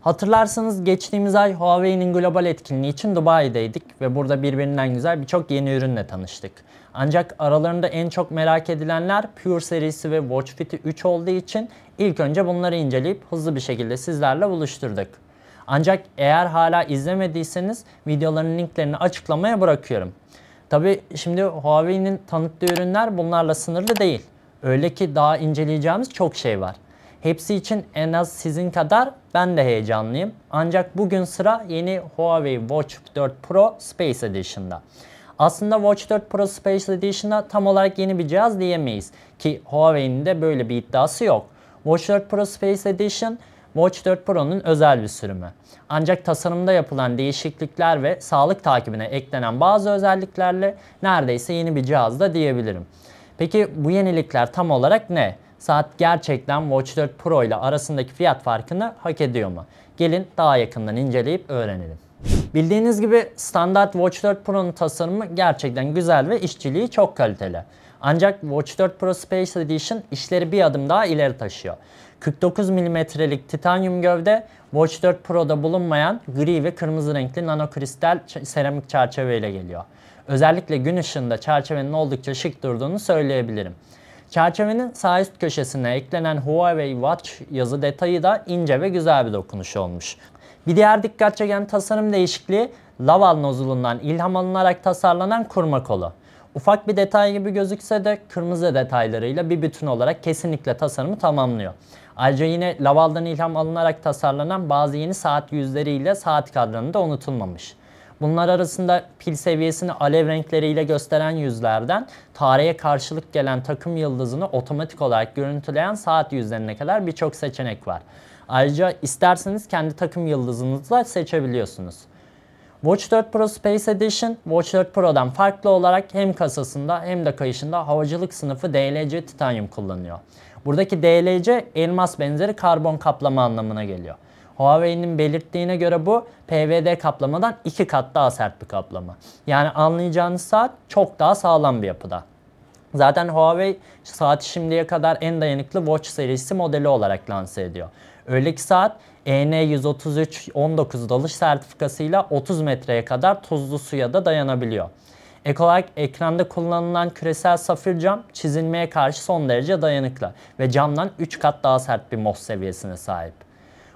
Hatırlarsanız geçtiğimiz ay Huawei'nin global etkinliği için Dubai'deydik ve burada birbirinden güzel birçok yeni ürünle tanıştık. Ancak aralarında en çok merak edilenler Pure serisi ve Watch Fit 3 olduğu için ilk önce bunları inceleyip hızlı bir şekilde sizlerle buluşturduk. Ancak eğer hala izlemediyseniz videoların linklerini açıklamaya bırakıyorum. Tabi şimdi Huawei'nin tanıttığı ürünler bunlarla sınırlı değil. Öyle ki daha inceleyeceğimiz çok şey var. Hepsi için en az sizin kadar ben de heyecanlıyım. Ancak bugün sıra yeni Huawei Watch 4 Pro Space Edition'da. Aslında Watch 4 Pro Space Edition'a tam olarak yeni bir cihaz diyemeyiz ki Huawei'nin de böyle bir iddiası yok. Watch 4 Pro Space Edition Watch 4 Pro'nun özel bir sürümü. Ancak tasarımda yapılan değişiklikler ve sağlık takibine eklenen bazı özelliklerle neredeyse yeni bir cihaz da diyebilirim. Peki bu yenilikler tam olarak ne? Saat gerçekten Watch 4 Pro ile arasındaki fiyat farkını hak ediyor mu? Gelin daha yakından inceleyip öğrenelim. Bildiğiniz gibi standart Watch 4 Pro'nun tasarımı gerçekten güzel ve işçiliği çok kaliteli. Ancak Watch 4 Pro Space Edition işleri bir adım daha ileri taşıyor. 49 mm'lik titanyum gövde Watch 4 Pro'da bulunmayan gri ve kırmızı renkli nanokristal seramik çerçeveyle geliyor. Özellikle gün ışığında çerçevenin oldukça şık durduğunu söyleyebilirim. Çerçevenin sağ üst köşesine eklenen Huawei Watch yazı detayı da ince ve güzel bir dokunuş olmuş. Bir diğer dikkat çeken tasarım değişikliği Laval nozulundan ilham alınarak tasarlanan kurma kolu. Ufak bir detay gibi gözükse de kırmızı detaylarıyla bir bütün olarak kesinlikle tasarımı tamamlıyor. Ayrıca yine Laval'dan ilham alınarak tasarlanan bazı yeni saat yüzleriyle saat kadranı da unutulmamış. Bunlar arasında pil seviyesini alev renkleriyle gösteren yüzlerden tarihe karşılık gelen takım yıldızını otomatik olarak görüntüleyen saat yüzlerine kadar birçok seçenek var. Ayrıca isterseniz kendi takım yıldızınızı da seçebiliyorsunuz. Watch 4 Pro Space Edition, Watch 4 Pro'dan farklı olarak hem kasasında hem de kayışında havacılık sınıfı DLC titanyum kullanıyor. Buradaki DLC elmas benzeri karbon kaplama anlamına geliyor. Huawei'nin belirttiğine göre bu PVD kaplamadan iki kat daha sert bir kaplama. Yani anlayacağınız saat çok daha sağlam bir yapıda. Zaten Huawei saati şimdiye kadar en dayanıklı Watch serisi modeli olarak lanse ediyor. Öyle ki saat EN133-19 e dalış sertifikasıyla 30 metreye kadar tuzlu suya da dayanabiliyor. Ek olarak ekranda kullanılan küresel safir cam çizilmeye karşı son derece dayanıklı ve camdan 3 kat daha sert bir MOS seviyesine sahip.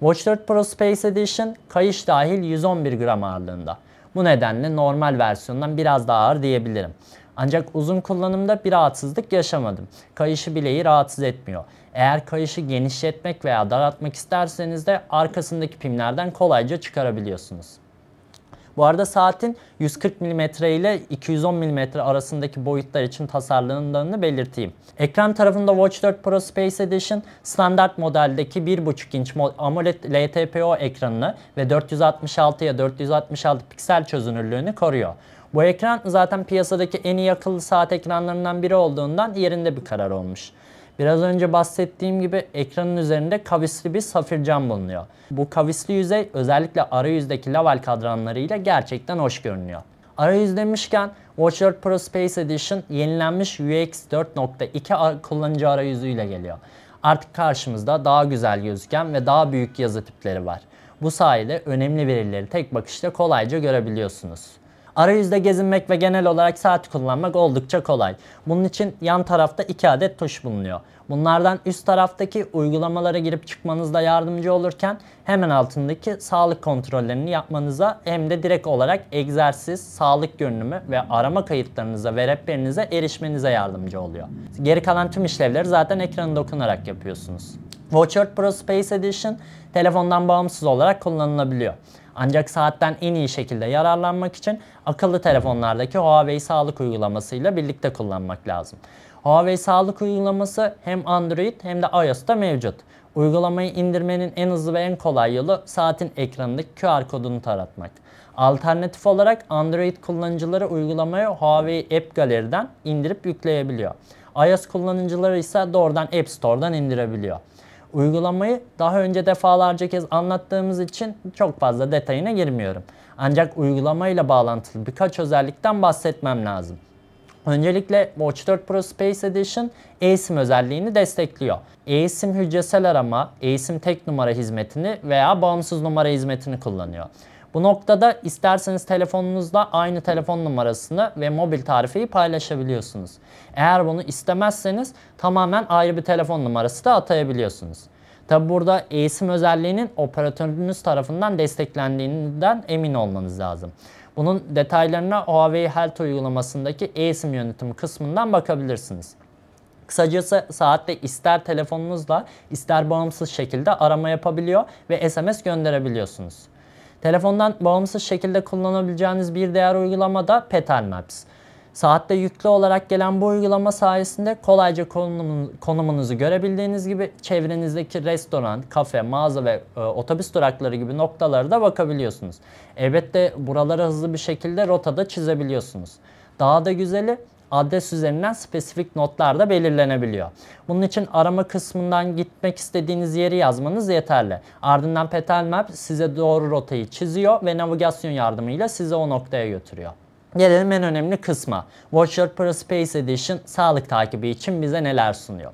Watch 4 Pro Space Edition kayış dahil 111 gram ağırlığında. Bu nedenle normal versiyondan biraz daha ağır diyebilirim. Ancak uzun kullanımda bir rahatsızlık yaşamadım. Kayışı bileği rahatsız etmiyor. Eğer kayışı genişletmek veya daraltmak isterseniz de arkasındaki pimlerden kolayca çıkarabiliyorsunuz. Bu arada saatin 140 mm ile 210 mm arasındaki boyutlar için tasarlandığını belirteyim. Ekran tarafında Watch 4 Pro Space Edition standart modeldeki 1.5 inç AMOLED LTPO ekranını ve 466 ya 466 piksel çözünürlüğünü koruyor. Bu ekran zaten piyasadaki en iyi akıllı saat ekranlarından biri olduğundan yerinde bir karar olmuş. Biraz önce bahsettiğim gibi ekranın üzerinde kavisli bir safir cam bulunuyor. Bu kavisli yüzey özellikle arayüzdeki laval kadranlarıyla gerçekten hoş görünüyor. Arayüz demişken WatchOS Pro Space Edition yenilenmiş UX 4.2 kullanıcı arayüzüyle geliyor. Artık karşımızda daha güzel gözüken ve daha büyük yazı tipleri var. Bu sayede önemli verileri tek bakışta kolayca görebiliyorsunuz. Arayüzde gezinmek ve genel olarak saat kullanmak oldukça kolay. Bunun için yan tarafta iki adet tuş bulunuyor. Bunlardan üst taraftaki uygulamalara girip çıkmanızda yardımcı olurken hemen altındaki sağlık kontrollerini yapmanıza hem de direkt olarak egzersiz, sağlık görünümü ve arama kayıtlarınıza ve rehberinize erişmenize yardımcı oluyor. Geri kalan tüm işlevleri zaten ekranı dokunarak yapıyorsunuz. WatchOS Pro Space Edition telefondan bağımsız olarak kullanılabiliyor. Ancak saatten en iyi şekilde yararlanmak için akıllı telefonlardaki Huawei sağlık uygulamasıyla birlikte kullanmak lazım. Huawei sağlık uygulaması hem Android hem de iOS'ta mevcut. Uygulamayı indirmenin en hızlı ve en kolay yolu saatin ekranındaki QR kodunu taratmak. Alternatif olarak Android kullanıcıları uygulamayı Huawei App Gallery'den indirip yükleyebiliyor. iOS kullanıcıları ise doğrudan App Store'dan indirebiliyor. Uygulamayı daha önce defalarca kez anlattığımız için çok fazla detayına girmiyorum. Ancak uygulamayla bağlantılı birkaç özellikten bahsetmem lazım. Öncelikle Watch 4 Pro Space Edition eSIM özelliğini destekliyor. eSIM hücresel arama, eSIM tek numara hizmetini veya bağımsız numara hizmetini kullanıyor. Bu noktada isterseniz telefonunuzda aynı telefon numarasını ve mobil tarifeyi paylaşabiliyorsunuz. Eğer bunu istemezseniz tamamen ayrı bir telefon numarası da atayabiliyorsunuz. Tabi burada eSIM özelliğinin operatörünüz tarafından desteklendiğinden emin olmanız lazım. Bunun detaylarına Huawei Health uygulamasındaki eSIM yönetim kısmından bakabilirsiniz. Kısacası saatte ister telefonunuzla ister bağımsız şekilde arama yapabiliyor ve SMS gönderebiliyorsunuz. Telefondan bağımsız şekilde kullanabileceğiniz bir diğer uygulama da Petal Maps. Saatte yüklü olarak gelen bu uygulama sayesinde kolayca konumunuzu görebildiğiniz gibi çevrenizdeki restoran, kafe, mağaza ve e, otobüs durakları gibi noktalara da bakabiliyorsunuz. Elbette buraları hızlı bir şekilde rotada çizebiliyorsunuz. Daha da güzeli adres üzerinden spesifik notlar da belirlenebiliyor. Bunun için arama kısmından gitmek istediğiniz yeri yazmanız yeterli. Ardından Petal Map size doğru rotayı çiziyor ve navigasyon yardımıyla sizi o noktaya götürüyor. Gelelim en önemli kısma. Watcher Pro Space Edition sağlık takibi için bize neler sunuyor?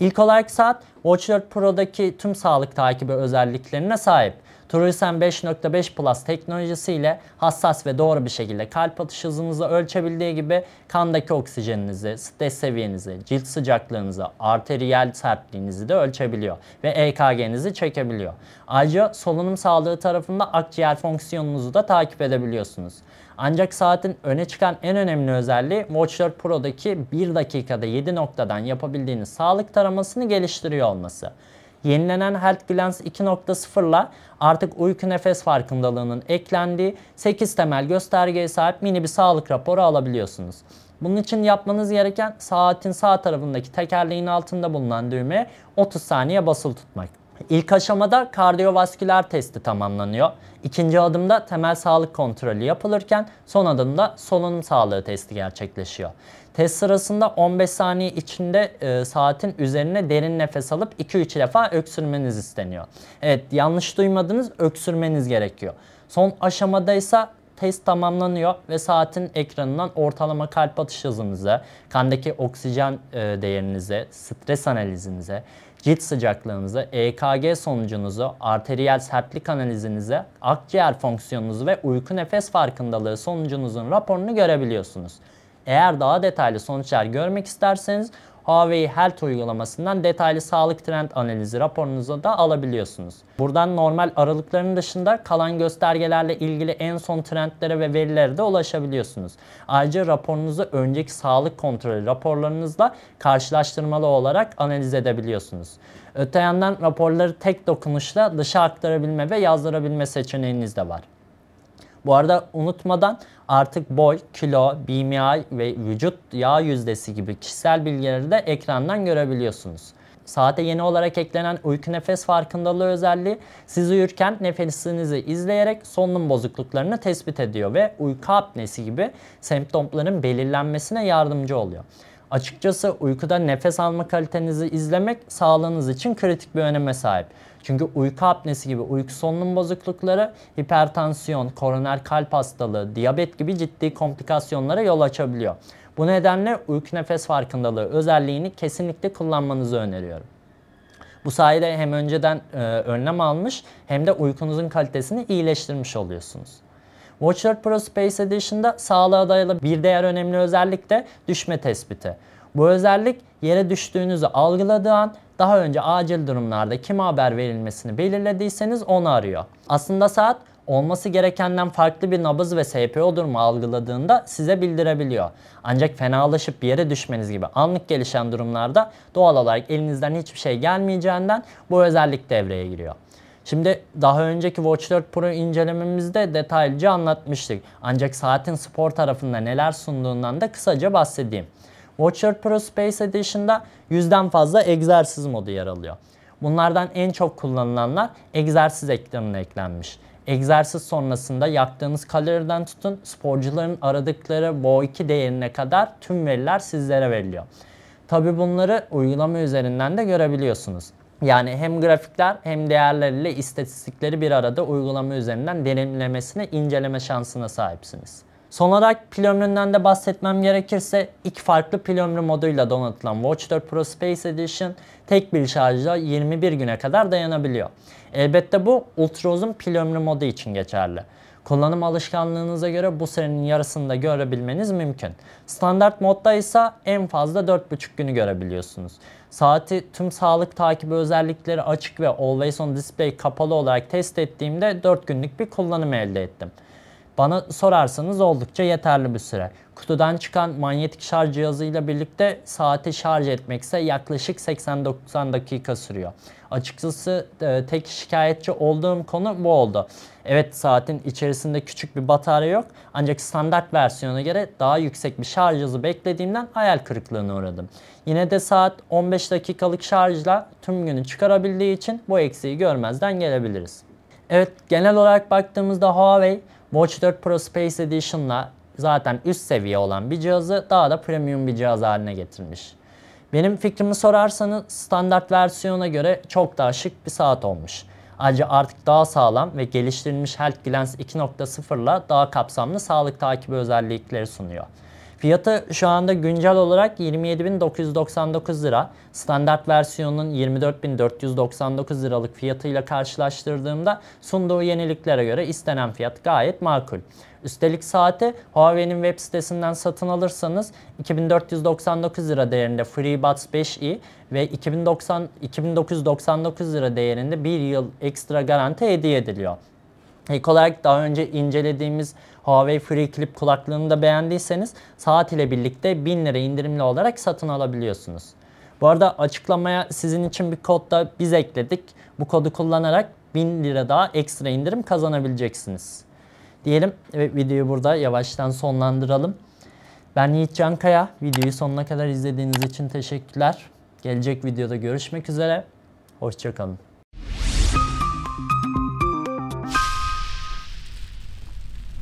İlk olarak saat Watcher Pro'daki tüm sağlık takibi özelliklerine sahip. TrueSense 5.5 Plus teknolojisiyle hassas ve doğru bir şekilde kalp atış hızınızı ölçebildiği gibi kandaki oksijeninizi, stres seviyenizi, cilt sıcaklığınızı, arteriyel sertliğinizi de ölçebiliyor ve EKG'nizi çekebiliyor. Ayrıca solunum sağlığı tarafında akciğer fonksiyonunuzu da takip edebiliyorsunuz. Ancak saatin öne çıkan en önemli özelliği Watch 4 Pro'daki 1 dakikada 7 noktadan yapabildiğiniz sağlık taramasını geliştiriyor olması yenilenen Health Glance 2.0 ile artık uyku nefes farkındalığının eklendiği 8 temel göstergeye sahip mini bir sağlık raporu alabiliyorsunuz. Bunun için yapmanız gereken saatin sağ tarafındaki tekerleğin altında bulunan düğmeye 30 saniye basılı tutmak. İlk aşamada kardiyovasküler testi tamamlanıyor. İkinci adımda temel sağlık kontrolü yapılırken son adımda solunum sağlığı testi gerçekleşiyor. Test sırasında 15 saniye içinde e, saatin üzerine derin nefes alıp 2-3 defa öksürmeniz isteniyor. Evet yanlış duymadınız öksürmeniz gerekiyor. Son aşamada ise test tamamlanıyor ve saatin ekranından ortalama kalp atış hızınıza, kandaki oksijen e, değerinize, stres analizinize, cilt sıcaklığınıza, EKG sonucunuzu, arteriyel sertlik analizinize, akciğer fonksiyonunuzu ve uyku nefes farkındalığı sonucunuzun raporunu görebiliyorsunuz. Eğer daha detaylı sonuçlar görmek isterseniz Huawei Health uygulamasından detaylı sağlık trend analizi raporunuzu da alabiliyorsunuz. Buradan normal aralıkların dışında kalan göstergelerle ilgili en son trendlere ve verilere de ulaşabiliyorsunuz. Ayrıca raporunuzu önceki sağlık kontrolü raporlarınızla karşılaştırmalı olarak analiz edebiliyorsunuz. Öte yandan raporları tek dokunuşla dışa aktarabilme ve yazdırabilme seçeneğiniz de var. Bu arada unutmadan artık boy, kilo, BMI ve vücut yağ yüzdesi gibi kişisel bilgileri de ekrandan görebiliyorsunuz. Saate yeni olarak eklenen uyku nefes farkındalığı özelliği siz uyurken nefesinizi izleyerek solunum bozukluklarını tespit ediyor ve uyku apnesi gibi semptomların belirlenmesine yardımcı oluyor. Açıkçası uykuda nefes alma kalitenizi izlemek sağlığınız için kritik bir öneme sahip. Çünkü uyku apnesi gibi uyku solunum bozuklukları hipertansiyon, koroner kalp hastalığı, diyabet gibi ciddi komplikasyonlara yol açabiliyor. Bu nedenle uyku nefes farkındalığı özelliğini kesinlikle kullanmanızı öneriyorum. Bu sayede hem önceden e, önlem almış hem de uykunuzun kalitesini iyileştirmiş oluyorsunuz. Watcher Pro Space Edition'da sağlığa dayalı bir diğer önemli özellik de düşme tespiti. Bu özellik yere düştüğünüzü algıladığı an daha önce acil durumlarda kime haber verilmesini belirlediyseniz onu arıyor. Aslında saat olması gerekenden farklı bir nabız ve SPO durumu algıladığında size bildirebiliyor. Ancak fenalaşıp bir yere düşmeniz gibi anlık gelişen durumlarda doğal olarak elinizden hiçbir şey gelmeyeceğinden bu özellik devreye giriyor. Şimdi daha önceki Watch 4 Pro incelememizde detaylıca anlatmıştık. Ancak saatin spor tarafında neler sunduğundan da kısaca bahsedeyim. Watcher Pro Space Edition'da yüzden fazla egzersiz modu yer alıyor. Bunlardan en çok kullanılanlar egzersiz ekranına eklenmiş. Egzersiz sonrasında yaktığınız kaloriden tutun sporcuların aradıkları BO2 değerine kadar tüm veriler sizlere veriliyor. Tabi bunları uygulama üzerinden de görebiliyorsunuz. Yani hem grafikler hem değerleriyle istatistikleri bir arada uygulama üzerinden denemlemesine inceleme şansına sahipsiniz. Son olarak pil ömründen de bahsetmem gerekirse iki farklı pil ömrü moduyla donatılan Watch 4 Pro Space Edition tek bir şarjla 21 güne kadar dayanabiliyor. Elbette bu ultra uzun pil ömrü modu için geçerli. Kullanım alışkanlığınıza göre bu serinin yarısını da görebilmeniz mümkün. Standart modda ise en fazla 4,5 günü görebiliyorsunuz. Saati tüm sağlık takibi özellikleri açık ve Always On Display kapalı olarak test ettiğimde 4 günlük bir kullanım elde ettim. Bana sorarsanız oldukça yeterli bir süre. Kutudan çıkan manyetik şarj cihazıyla birlikte saati şarj etmekse yaklaşık 80-90 dakika sürüyor. Açıkçası e, tek şikayetçi olduğum konu bu oldu. Evet saatin içerisinde küçük bir batarya yok ancak standart versiyona göre daha yüksek bir şarj hızı beklediğimden hayal kırıklığına uğradım. Yine de saat 15 dakikalık şarjla tüm günü çıkarabildiği için bu eksiği görmezden gelebiliriz. Evet genel olarak baktığımızda Huawei Watch 4 Pro Space Edition'la zaten üst seviye olan bir cihazı daha da premium bir cihaz haline getirmiş. Benim fikrimi sorarsanız standart versiyona göre çok daha şık bir saat olmuş. Ayrıca artık daha sağlam ve geliştirilmiş Health Glance 2.0 ile daha kapsamlı sağlık takibi özellikleri sunuyor. Fiyatı şu anda güncel olarak 27.999 lira. Standart versiyonun 24.499 liralık fiyatıyla karşılaştırdığımda sunduğu yeniliklere göre istenen fiyat gayet makul. Üstelik saati Huawei'nin web sitesinden satın alırsanız 2499 lira değerinde FreeBuds 5i ve 2090, 2999 lira değerinde bir yıl ekstra garanti hediye ediliyor. İlk olarak daha önce incelediğimiz Huawei FreeClip Clip kulaklığını da beğendiyseniz saat ile birlikte 1000 lira indirimli olarak satın alabiliyorsunuz. Bu arada açıklamaya sizin için bir kod da biz ekledik. Bu kodu kullanarak 1000 lira daha ekstra indirim kazanabileceksiniz. Diyelim ve videoyu burada yavaştan sonlandıralım. Ben Yiğit Cankaya. Videoyu sonuna kadar izlediğiniz için teşekkürler. Gelecek videoda görüşmek üzere. Hoşçakalın.